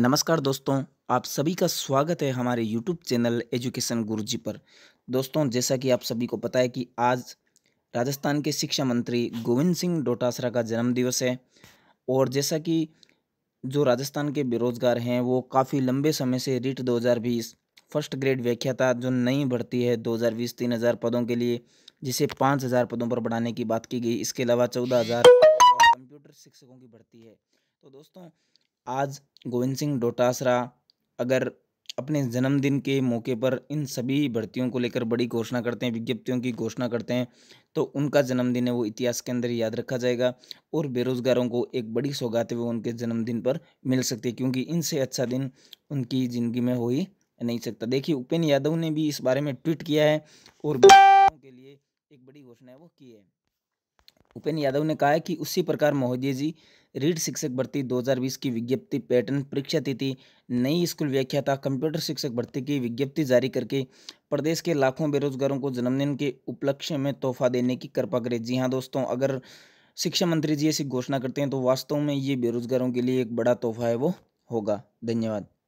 नमस्कार दोस्तों आप सभी का स्वागत है हमारे यूट्यूब चैनल एजुकेशन गुरुजी पर दोस्तों जैसा कि आप सभी को पता है कि आज राजस्थान के शिक्षा मंत्री गोविंद सिंह डोटासरा का जन्मदिवस है और जैसा कि जो राजस्थान के बेरोजगार हैं वो काफ़ी लंबे समय से रिट 2020 फर्स्ट ग्रेड व्याख्याता जो नई भर्ती है 2020 हज़ार पदों के लिए जिसे पाँच पदों पर बढ़ाने की बात की गई इसके अलावा चौदह कंप्यूटर शिक्षकों की भर्ती है तो दोस्तों आज गोविंद सिंह डोटासरा अगर अपने जन्मदिन के मौके पर इन सभी भर्तियों को लेकर बड़ी घोषणा करते हैं विज्ञप्तियों की घोषणा करते हैं तो उनका जन्मदिन है वो इतिहास के अंदर याद रखा जाएगा और बेरोज़गारों को एक बड़ी सौगात वो उनके जन्मदिन पर मिल सकती है क्योंकि इनसे अच्छा दिन उनकी ज़िंदगी में हो ही नहीं सकता देखिए उपेन्द्र यादव ने भी इस बारे में ट्वीट किया है और के लिए एक बड़ी घोषणा है वो की है भूपेन यादव ने कहा है कि उसी प्रकार महोदय जी रीड शिक्षक भर्ती 2020 की विज्ञप्ति पैटर्न परीक्षा तिथि नई स्कूल व्याख्याता कंप्यूटर शिक्षक भर्ती की विज्ञप्ति जारी करके प्रदेश के लाखों बेरोजगारों को जन्मदिन के उपलक्ष्य में तोहफा देने की कृपा करें जी हाँ दोस्तों अगर शिक्षा मंत्री जी ऐसी घोषणा करते हैं तो वास्तव में ये बेरोजगारों के लिए एक बड़ा तोहफा है वो होगा धन्यवाद